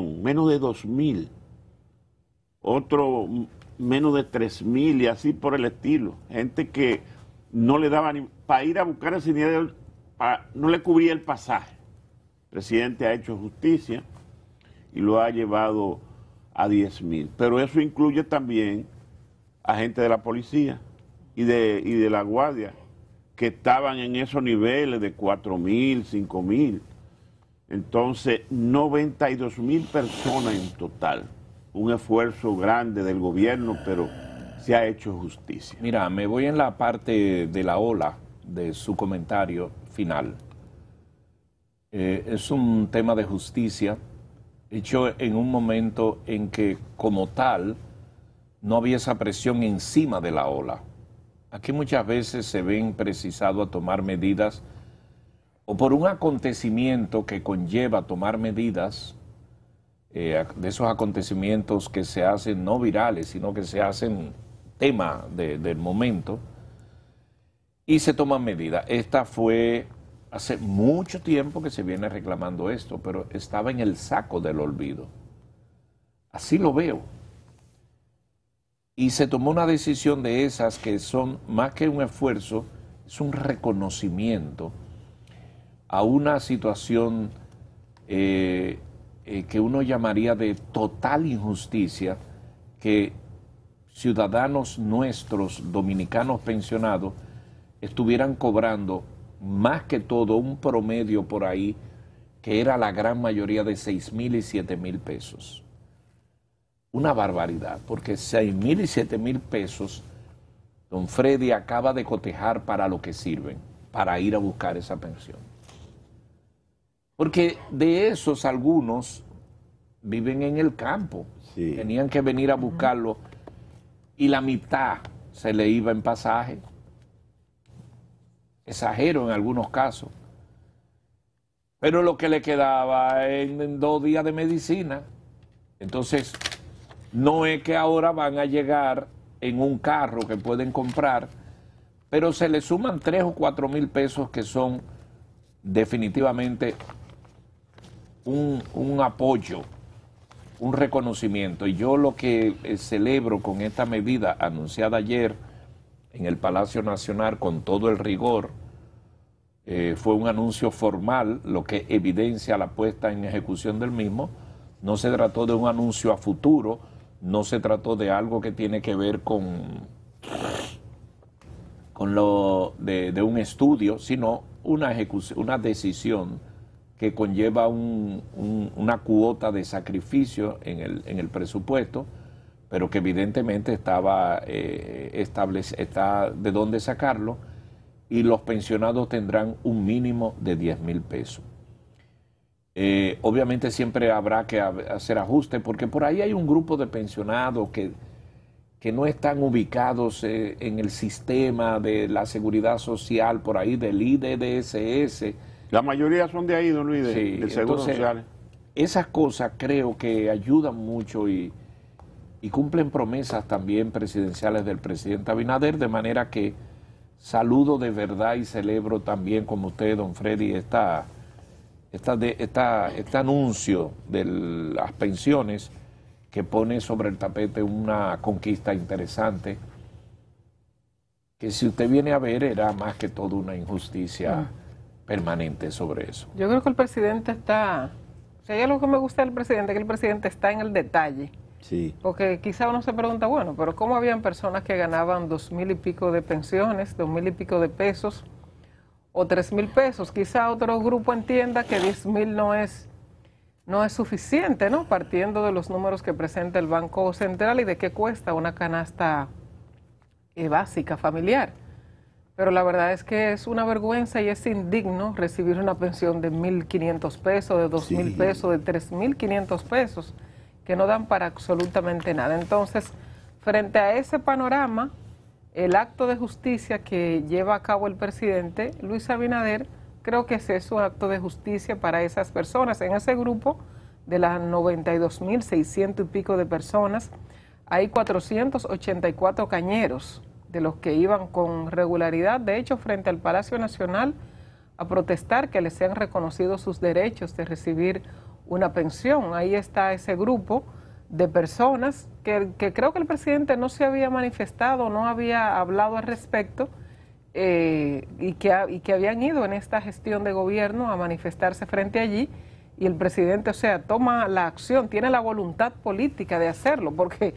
menos de 2.000, otro menos de 3.000 y así por el estilo. Gente que no le daba ni... Para ir a buscar ese dinero, no le cubría el pasaje. El presidente ha hecho justicia y lo ha llevado a 10.000. Pero eso incluye también a gente de la policía y de, y de la guardia que estaban en esos niveles de 4.000, 5.000. Entonces, 92 mil personas en total. Un esfuerzo grande del gobierno, pero se ha hecho justicia. Mira, me voy en la parte de la ola de su comentario final. Eh, es un tema de justicia hecho en un momento en que como tal no había esa presión encima de la ola. Aquí muchas veces se ven precisados a tomar medidas o por un acontecimiento que conlleva tomar medidas, eh, de esos acontecimientos que se hacen no virales, sino que se hacen tema del momento, y se toman medidas. Esta fue hace mucho tiempo que se viene reclamando esto, pero estaba en el saco del olvido. Así lo veo. Y se tomó una decisión de esas que son más que un esfuerzo, es un reconocimiento a una situación eh, eh, que uno llamaría de total injusticia, que ciudadanos nuestros, dominicanos pensionados, estuvieran cobrando más que todo un promedio por ahí que era la gran mayoría de 6 mil y 7 mil pesos. Una barbaridad, porque 6 mil y 7 mil pesos, don Freddy acaba de cotejar para lo que sirven, para ir a buscar esa pensión. Porque de esos algunos viven en el campo. Tenían que venir a buscarlo y la mitad se le iba en pasaje. Exagero en algunos casos. Pero lo que le quedaba en, en dos días de medicina. Entonces, no es que ahora van a llegar en un carro que pueden comprar, pero se le suman tres o cuatro mil pesos que son definitivamente un, un apoyo, un reconocimiento. Y yo lo que eh, celebro con esta medida anunciada ayer en el Palacio Nacional con todo el rigor, eh, fue un anuncio formal, lo que evidencia la puesta en ejecución del mismo. No se trató de un anuncio a futuro, no se trató de algo que tiene que ver con, con lo de, de un estudio, sino una, ejecución, una decisión que conlleva una cuota de sacrificio en el, presupuesto, pero que evidentemente estaba eh, está de dónde sacarlo, y los pensionados tendrán un mínimo de 10 mil pesos. Eh, obviamente siempre habrá que hacer ajustes, porque por ahí hay un grupo de pensionados que, no están ubicados eh, en el sistema de la seguridad social, por ahí del IDDSS, la mayoría son de ahí, don Luis, de, sí, del Esas cosas creo que ayudan mucho y, cumplen promesas también presidenciales del presidente Abinader, de manera que saludo de verdad y celebro también como usted, don Freddy, esta, esta, de, esta, este anuncio de las pensiones que pone sobre el tapete una conquista interesante, que si usted viene a ver era más que todo una injusticia. Ah permanente sobre eso. Yo creo que el presidente está, o sea, hay algo que me gusta del presidente, que el presidente está en el detalle. Sí. Porque quizá uno se pregunta, bueno, pero ¿cómo habían personas que ganaban dos mil y pico de pensiones, dos mil y pico de pesos o tres mil pesos? Quizá otro grupo entienda que diez mil no es, no es suficiente, ¿no? Partiendo de los números que presenta el Banco Central y de qué cuesta una canasta eh, básica familiar. Pero la verdad es que es una vergüenza y es indigno recibir una pensión de 1.500 pesos, de 2.000 pesos, de 3.500 pesos, que no dan para absolutamente nada. Entonces, frente a ese panorama, el acto de justicia que lleva a cabo el presidente Luis Abinader, creo que es un acto de justicia para esas personas. En ese grupo de las 92.600 y pico de personas, hay 484 cañeros de los que iban con regularidad, de hecho, frente al Palacio Nacional a protestar que les sean reconocidos sus derechos de recibir una pensión. Ahí está ese grupo de personas que, creo que el presidente no se había manifestado, no había hablado al respecto eh, y, que, y que habían ido en esta gestión de gobierno a manifestarse frente allí y el presidente, o sea, toma la acción, tiene la voluntad política de hacerlo, porque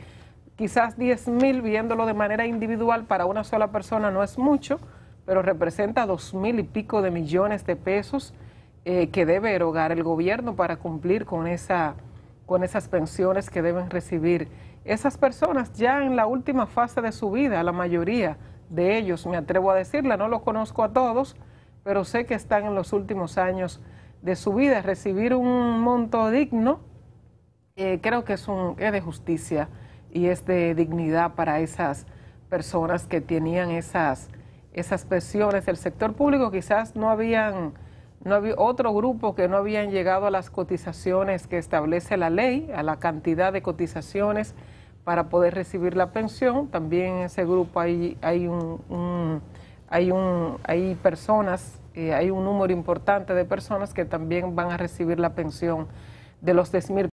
Quizás 10 mil viéndolo de manera individual para una sola persona no es mucho, pero representa dos mil y pico de millones de pesos eh, que debe erogar el gobierno para cumplir con, esa, con esas pensiones que deben recibir. Esas personas ya en la última fase de su vida, la mayoría de ellos, me atrevo a decirla, no lo conozco a todos, pero sé que están en los últimos años de su vida. Recibir un monto digno eh, creo que es, un, es de justicia y es de dignidad para esas personas que tenían esas, esas pensiones del sector público. Quizás no habían, no había otro grupo que no habían llegado a las cotizaciones que establece la ley, a la cantidad de cotizaciones para poder recibir la pensión. También en ese grupo hay, hay, un, hay, un, hay personas, eh, hay un número importante de personas que también van a recibir la pensión de los 10.000